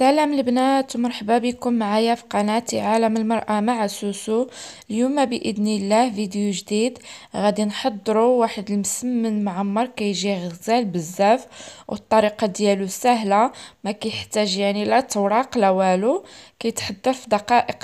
سلام البنات ومرحبا بكم معايا في قناتي عالم المرأة مع سوسو اليوم بإذن الله فيديو جديد غادي نحضروا واحد المسمن معمر كيجي غزال بزاف والطريقة ديالو سهلة ما كيحتاج يعني لا توراق لا والو كيتحضر في دقائق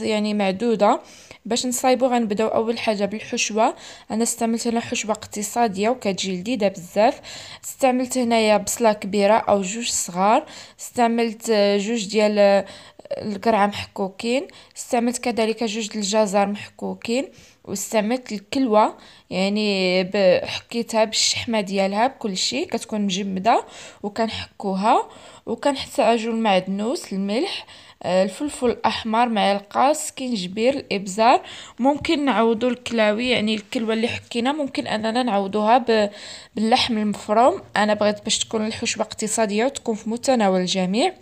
يعني معدوده باش نصايبو غنبداو اول حاجه بالحشوه انا استعملت هنا حشوه اقتصاديه وكتجي لذيذه بزاف استعملت هنايا بصله كبيره او جوج صغار استعملت آه، جوج ديال آه، القرعة محكوكين استعملت كذلك جوج الجزر محكوكين واستعملت الكلوة يعني حكيتها بالشحمة ديالها بكل شيء كتكون مجمدة وكنحكوها عجول المعدنوس الملح آه، الفلفل الاحمر معلقه سكينجبير الابزار ممكن نعوضو الكلاوي يعني الكلوه اللي حكينا ممكن اننا نعوضوها باللحم المفروم انا بغيت باش تكون الحشوه اقتصاديه وتكون في متناول الجميع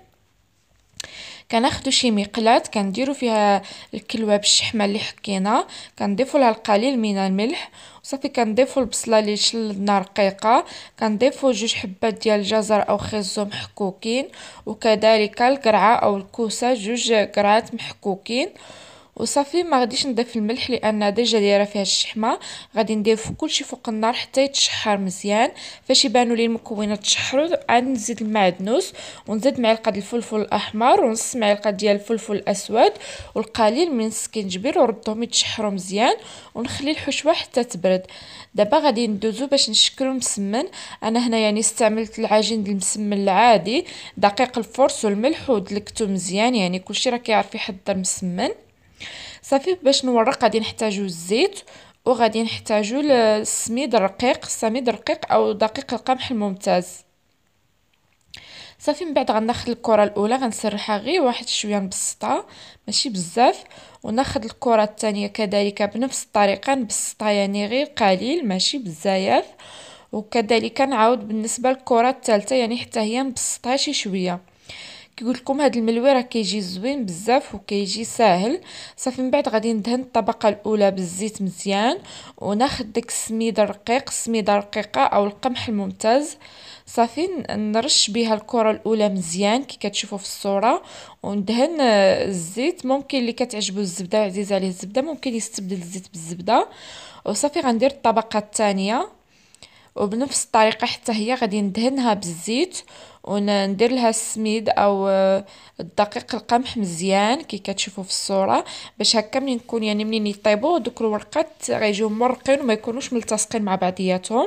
كناخدو شي مقلاة كنديرو فيها الكلوة بالشحمة اللي حكينا كنضيفو لها القليل من الملح وصافي كنضيفو البصلة اللي شلدنا رقيقة كنضيفو جوج حبات ديال الجزر او خيزو محكوكين وكذلك القرعة او الكوسة جوج قرعات محكوكين وصافي ما غاديش نضيف الملح لان ديجا دايره فيها الشحمه غادي ندير كلشي فوق النار حتى يتشحر مزيان فاش يبانوا لي المكونات تشحروا عاد نزيد المعدنوس ونزيد معلقه ديال الفلفل الاحمر ونص معلقه ديال الفلفل الاسود والقليل من السكينجبير وردهم يتشحروا مزيان ونخلي الحشوه حتى تبرد دابا غادي ندوزو باش نشكلو مسمن انا هنا يعني استعملت العجين ديال المسمن العادي دقيق الفرص والملح ودلكتو مزيان يعني كلشي راه كيعرف يحضر مسمن صافي باش نورق غادي نحتاجو الزيت وغادي نحتاجو السميد الرقيق السميد الرقيق او دقيق القمح الممتاز صافي من بعد غناخذ الكره الاولى غنسرحها غير واحد شويه نبسطها ماشي بزاف وناخذ الكره الثانيه كذلك بنفس الطريقه نبسطها يعني غير قليل ماشي بزاف وكذلك نعاود بالنسبه للكره الثالثه يعني حتى هي نبسطها شي شويه كيقول لكم هذا الملوي راه كيجي زوين بزاف وكيجي ساهل صافي من بعد غادي ندهن الطبقه الاولى بالزيت مزيان وناخذ داك السميده الرقيق السميده الرقيقه او القمح الممتاز صافي نرش بها الكره الاولى مزيان كي كتشوفوا في الصوره وندهن آه، الزيت ممكن اللي كتعجبو الزبده عزيزه عليه الزبده ممكن يستبدل الزيت بالزبده وصافي غندير الطبقه الثانيه وبنفس الطريقه حتى هي غادي ندهنها بالزيت وندير لها السميد او آه، الدقيق القمح مزيان كي كتشوفوا في الصوره باش هكا منين يكون يعني منين يطيبوا دوك الورقات غيجيو مرقين وما يكونوش ملتصقين مع بعضياتهم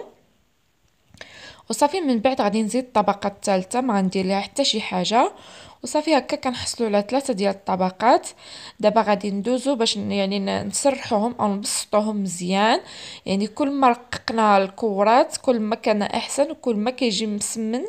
وصافي من بعد غادي نزيد الطبقه الثالثه ما غندير لها حتى شي حاجه وصافي هكا كنحصلوا على ثلاثه ديال الطبقات دابا غادي ندوزو باش يعني نسرحوهم او نبسطوهم مزيان يعني كل ما رققنا الكورات كل ما كان احسن وكل ما كيجي مسمن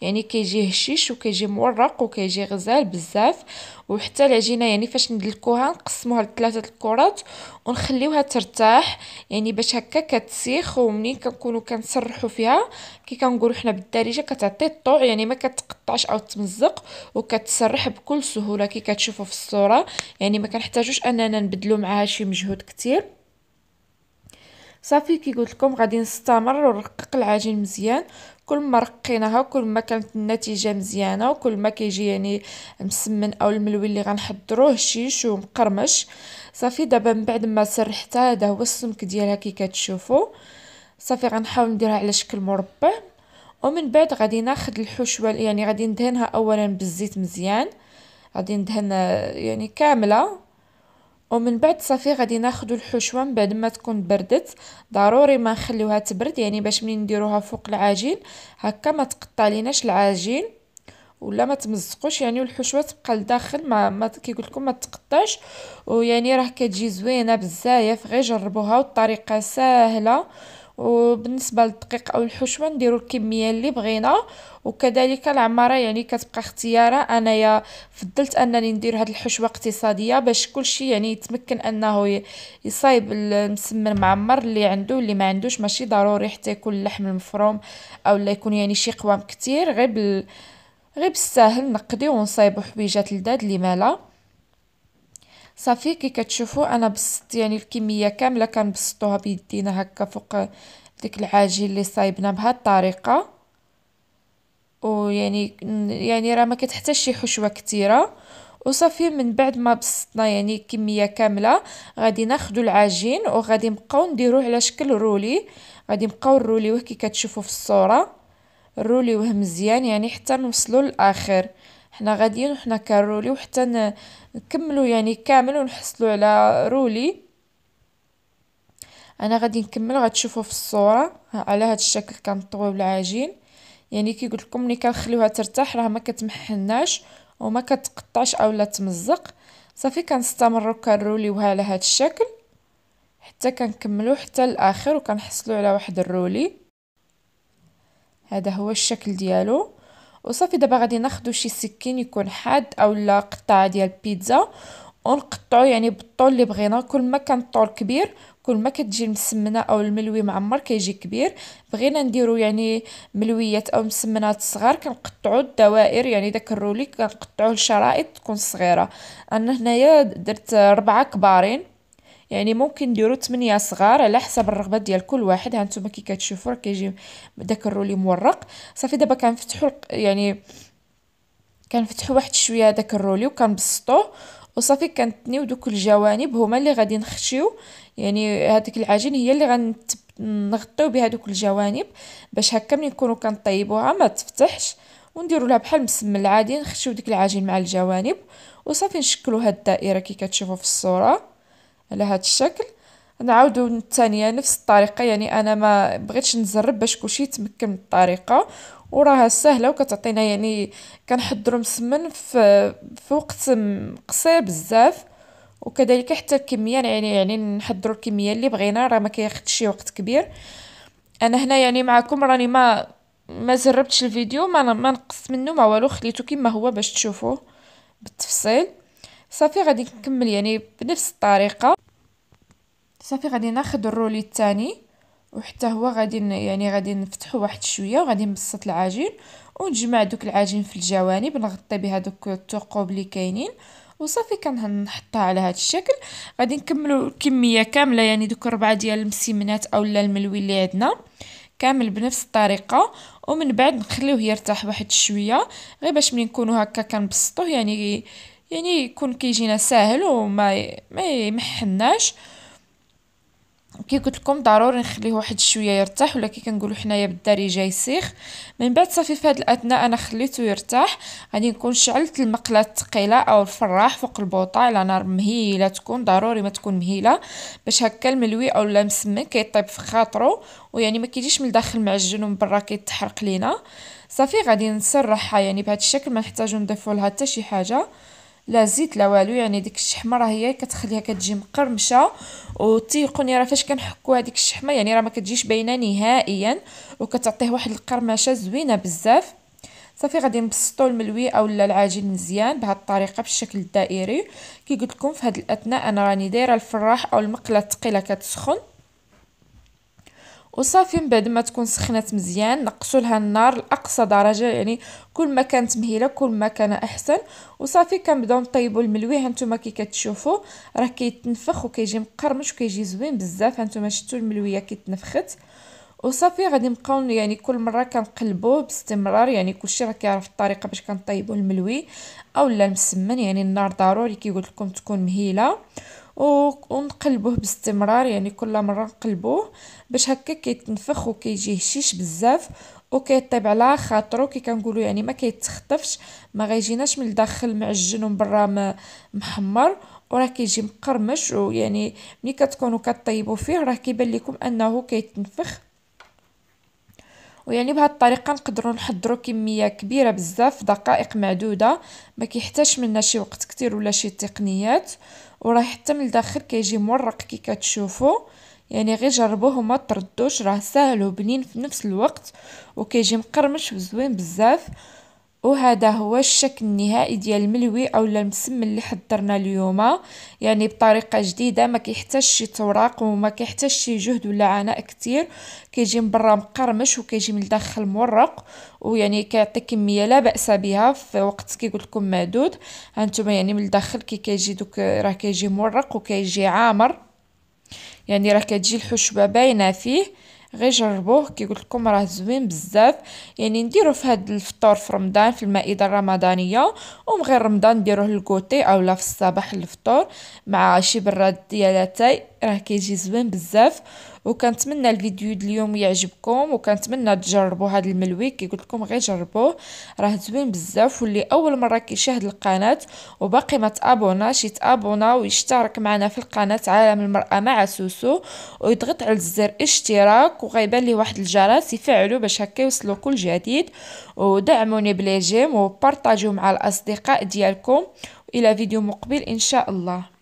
يعني كيجي هشيش وكيجي مورق وكيجي غزال بزاف وحتى العجينه يعني فاش ندلكوها نقسموها لثلاثه الكرات ونخليوها ترتاح يعني باش هكا كتسيخ ومنين كنكونوا كنسرحوا فيها كي كنقولوا حنا بالدارجه كتعطي الطوع يعني ما كتقطعش او تمزق وك كتسرح بكل سهوله كي كتشوفوا في الصوره يعني ما كنحتاجوش اننا نبدلو معها شي مجهود كتير صافي كي قلت لكم غادي نستمر ونرقق العجين مزيان كل ما رقيناها كل ما كانت النتيجه مزيانه وكل ما كيجي يعني مسمن او الملوي اللي غنحضروه شيش ومقرمش صافي دابا من بعد ما سرحتها هذا هو السمك ديالها كي كتشوفوا صافي غنحاول نديرها على شكل مربع ومن بعد غادي ناخد الحشوه يعني غادي ندهنها اولا بالزيت مزيان غادي ندهنها آه، يعني كامله ومن بعد صافي غادي ناخدو الحشوه من بعد ما تكون بردت ضروري ما نخليوها تبرد يعني باش ملي نديروها فوق العجين هكا ما تقطع ليناش العجين ولا ما تمزقوش يعني والحشوه تبقى لداخل ما, ما كيقول لكم ما تقطعش ويعني راه كتجي زوينه بزاف غير جربوها والطريقه سهله وبالنسبه للدقيق او الحشوه نديروا الكميه اللي بغينا وكذلك العماره يعني كتبقى اختياره انايا فضلت انني ندير هاد الحشوه اقتصاديه باش كلشي يعني يتمكن انه يصايب المسمن معمر اللي عنده اللي ما عندوش ماشي ضروري حتى يكون اللحم المفروم او لا يكون يعني شي قوام كثير غير بال... غير بالساهل نقدي ونصايبو حويجات لداد اللي مالها صافي كي كتشوفوا انا بسط يعني الكميه كامله كنبسطوها بيدينا هكا فوق ديك العجين اللي صايبنا بهاد الطريقه ويعني يعني راه ما كتحتاج شي حشوه كثيره وصافي من بعد ما بسطنا يعني كميه كامله غادي ناخذ العجين وغادي نبقاو نديروه على شكل رولي غادي نبقاو نروليوه كي كتشوفوا في الصوره نروليوه مزيان يعني حتى نوصلوا للاخر حنا غاديين وحنا كارولي وحتى نكملو يعني كامل ونحصلو على رولي انا غادي نكمل غتشوفوا في الصوره على هذا الشكل كنطويو العجين يعني كي قلت لكم ملي كنخليوها ترتاح راه ما كتمحناش وما كتقطعش اولا تمزق صافي كنستمروا كنروليوها على هذا الشكل حتى كنكملو حتى الاخر وكنحصلوا على واحد الرولي هذا هو الشكل ديالو وصافي دابا غادي ناخدو شي سكين يكون حاد او لا قطعه ديال البيتزا ونقطعو يعني بالطول اللي بغينا كل ما كان الطول كبير كل ما كتجي المسمنه او الملوي معمر كيجي كبير بغينا نديرو يعني ملويات او مسمنات صغار كنقطعو الدوائر يعني داك الرولي كنقطعوه الشرائط تكون صغيره انا هنايا درت ربعه كبارين يعني ممكن نديرو 8 صغار على حسب الرغبه ديال كل واحد ها نتوما كي كتشوفوا راه كيجي داك الرولي مورق صافي دابا كنفتحوا يعني كنفتحوا واحد شويه داك الرولي وكنبسطوه وصافي كنتنيو دوك الجوانب هما اللي غادي نخشيو يعني هذيك العجين هي اللي غنغطيو بها دوك الجوانب باش هكا ملي نكونوا كنطيبوها ما تفتحش ونديروا لها بحال مسمن العادي نخشيو ديك العجين مع الجوانب وصافي نشكلوا هاد الدائره كي كتشوفوا في الصوره على هذا الشكل نعاودو الثانيه نفس الطريقه يعني انا ما بغيتش نزرب باش كلشي يتمكن من الطريقه وراها سهله وكتعطينا يعني كنحضروا مسمن في, في وقت قصير بزاف وكذلك حتى الكميه يعني يعني نحضروا الكميه اللي بغينا راه ما كياخذش شي وقت كبير انا هنا يعني معكم راني ما ما زربتش الفيديو ما ما نقصت منه ما والو خليته كما هو باش تشوفوه بالتفصيل صافي غادي نكمل يعني بنفس الطريقه صافي غادي ناخذ الرولي الثاني وحتى هو غادي يعني غادي نفتحو واحد شويه وغادي نبسط العجين ونجمع دوك العجين في الجوانب نغطي دوك الثقوب اللي كاينين وصافي كنحطها على هذا الشكل غادي نكملوا الكميه كامله يعني دوك ربعه ديال المسيمنات اولا الملوي اللي عندنا كامل بنفس الطريقه ومن بعد نخليوه يرتاح واحد شويه غير باش ملي نكونوا هكا كنبسطوه يعني يعني يكون كيجينا ساهل وما ما يمحناش كي قلت لكم ضروري نخليه واحد شويه يرتاح ولا كي كنقولوا حنايا بالدارجه يسيخ من بعد صافي في هذه الاثناء انا خليته يرتاح غادي نكون شعلت المقله الثقيله او الفراح فوق البوطه على نار مهيله تكون ضروري ما تكون مهيله باش هكا الملوي او المسمن كيطيب في خاطرو ويعني ما كيجيش من الداخل معجن ومن برا كيتحرق لينا صافي غادي نسرحها يعني بهذا الشكل ما نحتاجو نضيفوا لها حتى شي حاجه لا زيت لا والو يعني ديك الشحمه راه هي كتخليها كتجي مقرمشه وتيقوني راه فاش كنحكوا هذيك الشحمه يعني راه ما كتجيش باينه نهائيا وكتعطيه واحد القرمشه زوينه بزاف صافي غادي نبسطوا الملوي اولا العجين مزيان بهذه الطريقه بالشكل الدائري كي قلت لكم في هذه الاثناء انا راني دايره الفراح او المقله الثقيله كتسخن وصافي من بعد ما تكون سخنات مزيان نقصوا لها النار لاقصى درجه يعني كل ما كانت مهيله كل ما كان احسن وصافي كنبداو نطيبوا الملوي هانتوما كي كتشوفوا راه كيتنفخ وكيجي مقرمش وكيجي زوين بزاف هانتوما شفتوا الملويه كيتنفخت وصافي غادي نبقاو يعني كل مره كنقلبوه باستمرار يعني كلشي راه كيعرف الطريقه باش كنطيبوا الملوي اولا المسمن يعني النار ضروري كيقول لكم تكون مهيله ونقلبوه باستمرار يعني كل مره نقلبوه باش هكا كيتنفخ وكيجي هشيش بزاف وكيطيب على خاطرو كي كنقولوا يعني ما كيتخطفش ما غيجيناش من الداخل معجن ومن برا محمر وراه كيجي مقرمش ويعني ملي كتكونوا كطيبوا فيه راه كيبان لكم انه كيتنفخ ويعني بهذه الطريقه نقدروا نحضروا كميه كبيره بزاف في دقائق معدوده ما كيحتاج منا شي وقت كتير ولا شي تقنيات وراه حتى من الداخل كيجي مورق كي كتشوفوا يعني غير جربوه وما تردوش راه ساهل وبنين في نفس الوقت وكيجي مقرمش وزوين بزاف وهذا هو الشكل النهائي ديال الملوي او المسمن اللي حضرنا اليوم يعني بطريقه جديده ما كيحتاجش شي توراق وما كيحتاجش شي جهد ولا عناء كثير كيجي من برا مقرمش وكيجي من الداخل مورق ويعني كيعطي كميه لا باس بها في وقت كي قلت لكم معدود هانتوما يعني من الداخل كي كيجي دوك راه كيجي مورق وكيجي عامر يعني راه كتجي الحشوه باينه فيه غير جربوه كي قلت لكم راه زوين بزاف يعني نديرو في هذا الفطور في رمضان في المائده الرمضانيه ومن غير رمضان نديروه للكوتي اولا في الصباح الفطور مع شي براد ديال اتاي راه كيجي زوين بزاف وكنتمنى الفيديو اليوم يعجبكم وكنتمنى تجربوا هذا الملوي قلت لكم غير جربوه راه زوين بزاف واللي اول مره كيشاهد القناه وباقي ما تابوناش يتابونا ويشترك معنا في القناه عالم المراه مع سوسو ويضغط على زر اشتراك وغيبان لي واحد الجرس يفعلوا باش هكا يوصلوا كل جديد ودعموني بلي جيم وبارطاجيو مع الاصدقاء ديالكم الى فيديو مقبل ان شاء الله